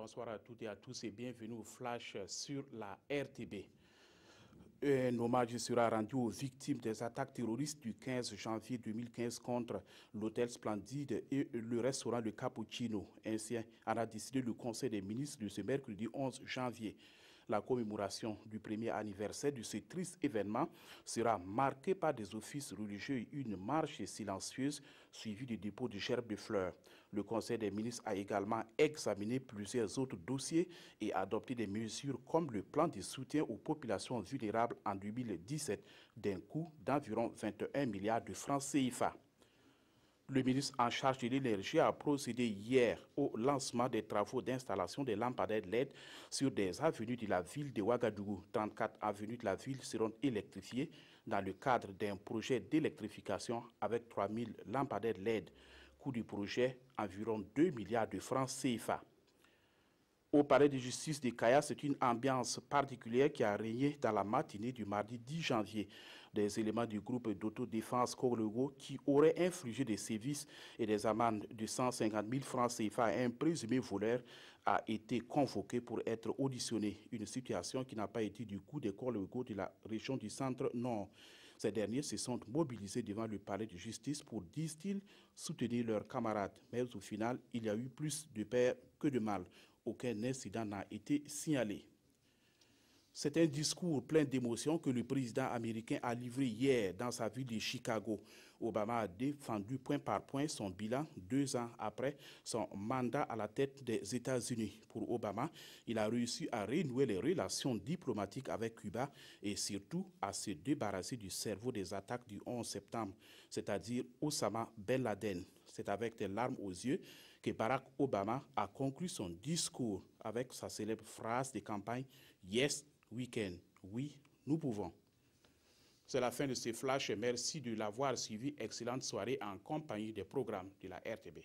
bonsoir à toutes et à tous et bienvenue au Flash sur la RTB. Un hommage sera rendu aux victimes des attaques terroristes du 15 janvier 2015 contre l'hôtel Splendide et le restaurant Le Cappuccino. Ainsi en a décidé le Conseil des ministres de ce mercredi 11 janvier. La commémoration du premier anniversaire de ce triste événement sera marquée par des offices religieux et une marche silencieuse suivie du dépôt de gerbes de fleurs. Le Conseil des ministres a également examiné plusieurs autres dossiers et adopté des mesures comme le plan de soutien aux populations vulnérables en 2017 d'un coût d'environ 21 milliards de francs CFA. Le ministre en charge de l'énergie a procédé hier au lancement des travaux d'installation des lampadaires LED sur des avenues de la ville de Ouagadougou. 34 avenues de la ville seront électrifiées dans le cadre d'un projet d'électrification avec 3 000 lampadaires LED. Coût du projet, environ 2 milliards de francs CFA. Au palais de justice de Kaya, c'est une ambiance particulière qui a régné dans la matinée du mardi 10 janvier. Des éléments du groupe d'autodéfense Corlego qui auraient infligé des sévices et des amendes de 150 000 francs CFA à un présumé voleur a été convoqué pour être auditionné. Une situation qui n'a pas été du coup des Corlego de la région du centre-nord. Ces derniers se sont mobilisés devant le palais de justice pour, disent-ils, soutenir leurs camarades. Mais au final, il y a eu plus de paix que de mal aucun incident n'a été signalé. C'est un discours plein d'émotion que le président américain a livré hier dans sa ville de Chicago. Obama a défendu point par point son bilan deux ans après son mandat à la tête des États-Unis. Pour Obama, il a réussi à renouer les relations diplomatiques avec Cuba et surtout à se débarrasser du cerveau des attaques du 11 septembre, c'est-à-dire Osama Bin Laden. C'est avec des larmes aux yeux que Barack Obama a conclu son discours avec sa célèbre phrase de campagne Yes, we can. Oui, nous pouvons. C'est la fin de ce flash. Merci de l'avoir suivi. Excellente soirée en compagnie des programmes de la RTB.